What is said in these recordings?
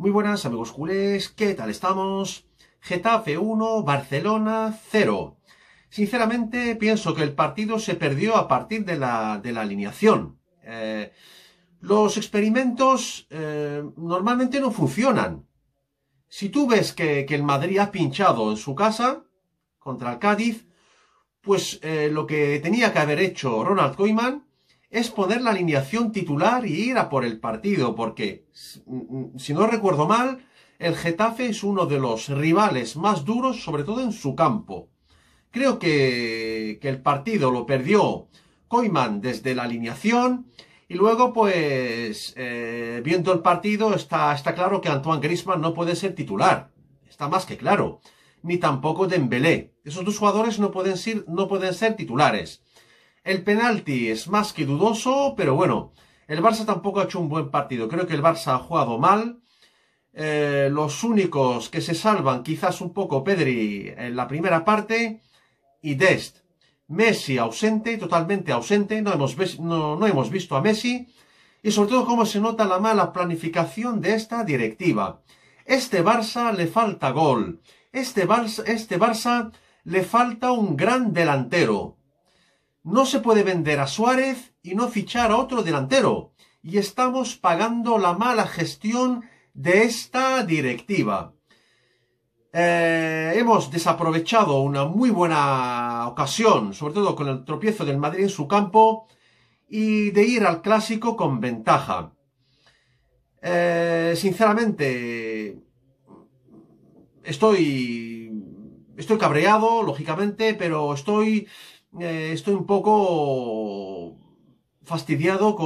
Muy buenas amigos culés, ¿qué tal estamos? Getafe 1, Barcelona 0. Sinceramente pienso que el partido se perdió a partir de la, de la alineación. Eh, los experimentos eh, normalmente no funcionan. Si tú ves que, que, el Madrid ha pinchado en su casa contra el Cádiz, pues eh, lo que tenía que haber hecho Ronald Koeman es poner la alineación titular y ir a por el partido, porque, mm, mm, si no recuerdo mal, el Getafe es uno de los rivales más duros, sobre todo en su campo. Creo que, que el partido lo perdió Coiman desde la alineación y luego, pues, eh, viendo el partido, está, está claro que Antoine Grisman no puede ser titular. Está más que claro. Ni tampoco Dembélé. Esos dos jugadores no pueden ser, no pueden ser titulares. El penalti es más que dudoso, pero bueno, el Barça tampoco ha hecho un buen partido. Creo que el Barça ha jugado mal. Eh, los únicos que se salvan, quizás un poco Pedri en la primera parte y Dest. Messi ausente, totalmente ausente, no hemos, no, hemos visto a Messi y sobre todo cómo se nota la mala planificación de esta directiva. Este Barça le falta gol. Este este Barça le falta un gran delantero. No se puede vender a Suárez y no fichar a otro delantero. Y estamos pagando la mala gestión de esta directiva. Eh, hemos desaprovechado una muy buena ocasión, sobre todo con el tropiezo del Madrid en su campo, y de ir al clásico con ventaja. Eh, sinceramente, estoy, estoy cabreado, lógicamente, pero estoy eh, estoy un poco fastidiado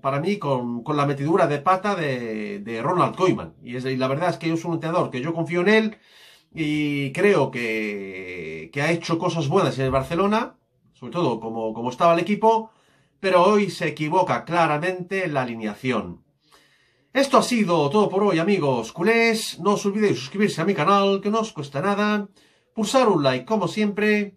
para mí con, la metidura de pata de, Ronald Koeman. Y, es, la verdad es que es un entrenador que yo confío en él y creo que, ha hecho cosas buenas en el Barcelona, sobre todo como, como estaba el equipo, pero hoy se equivoca claramente la alineación. Esto ha sido todo por hoy, amigos culés. No os olvidéis suscribirse a mi canal, que no os cuesta nada. Pulsar un like, como siempre